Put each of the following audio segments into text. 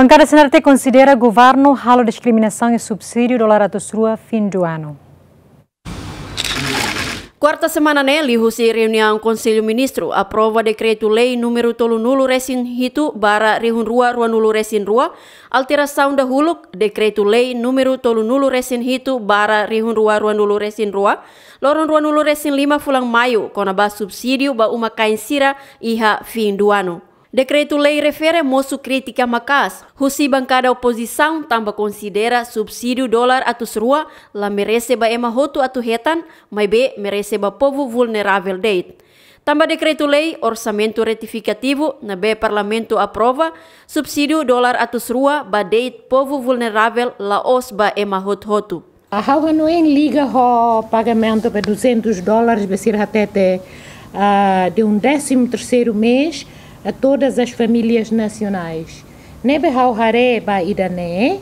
Mancare Senarte considera governo halo discriminação e subsídio do Rua fim do ano. Quarta semana Nelly, Husi reunião Conselho Ministro aprova decreto-lei número tolu nulu resin hitu bara rihun rua rua resin rua, alteração da huluk decreto-lei número tolu nulu resin hitu bara rihun rua rua resin rua, loron rua nulu resin lima fulang maio, konabas subsídio ba uma kain sira iha fim do ano. Decreto-lei refere moço crítica Macas, husi bancada oposição também considera subsídio dólar atus rua, la merece ba ema hotu atu hetan, mai be merece ba povo vulnerável deit. Também decreto-lei orçamento retificativo na be parlamento aprova subsídio dólar atus rua ba deit povo vulnerável laos ba ema hot hotu. A Hauga não liga o pagamento para 200 dólares, vai ser até de, uh, de um décimo terceiro mês, a todas as famílias nacionais. Nebehauhare Idané,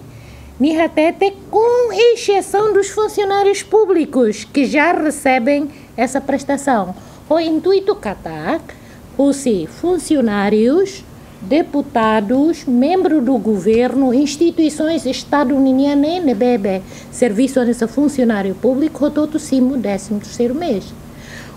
Nihatete, com exceção dos funcionários públicos que já recebem essa prestação. O intuito Katak, ou se funcionários, deputados, membros do governo, instituições estadunidenses, nebebe, serviço a funcionário público, rototo simo, 13 terceiro mês.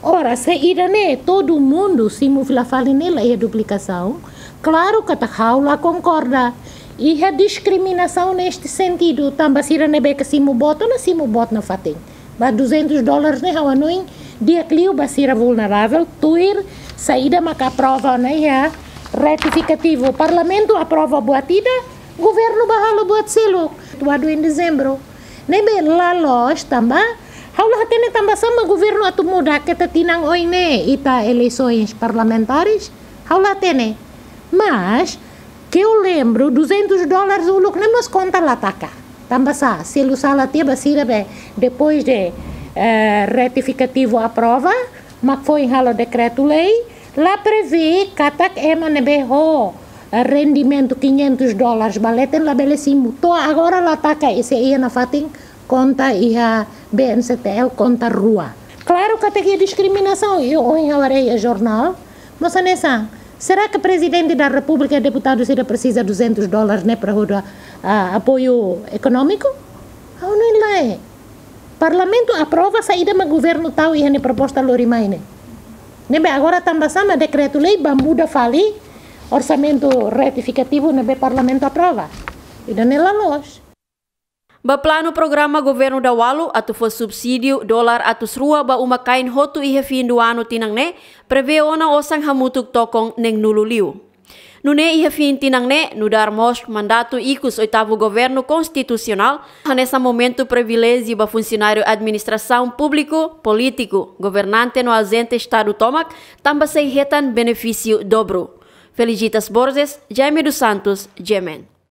Ora, se né todo mundo se mufila falinela é a duplicação, claro que a tahaula concorda. E a discriminação neste sentido, também se né beca se mubota, não se mubota não fatem. Ba 200 dólares né, hawa noin, dia clio basira vulnerável, tuir, saída maca prova né, ya, retificativo. Parlamento aprova boatida, governo bahala boat selo, tuado em dezembro. Nem bem lá loja também, Haulah tene tambah sama governo atu muda keta tinang oing ne ita eleições parlamentares. Haulah tene. Mas que eu lembro, 200 dólares o look nem mas conta lá tá cá. Tambah sa, se lu sala tiba sira be depois de eh, retificativo à prova, mas foi halo decreto lei, lá prevê katak emanebe ho eh, rendimento 500 dólares balete lá belecimu. To agora lá tá cá, esse ia na fatin conta ia BNCTL conta rua. Claro que até aqui é discriminação. Eu em areia jornal, mas nessa. será que o presidente da República e deputado Cira precisa de 200 dólares né, para uh, apoio econômico? Ah, não é lá é. Parlamento aprova a saída do governo tal e a proposta Lorimaine. Nebe né, agora também uma decreto lei bambuda fali orçamento retificativo nebe né, parlamento aprova. E não é lá longe. Baplano programa governo da Walo ato foi subsídio dólar atos rua ba uma kain hotu i hefin do ano tinangne prevê ona osang hamutuk tokong neng nululiu. Nune i hefin tinangne nudar mos mandato ikus oitavo governo constitucional nessa momento privilégio ba funcionário administração público, político, governante no ausente estado tomac tamba sei retan benefício dobro. Felicitas Borges, Jaime dos Santos, jemen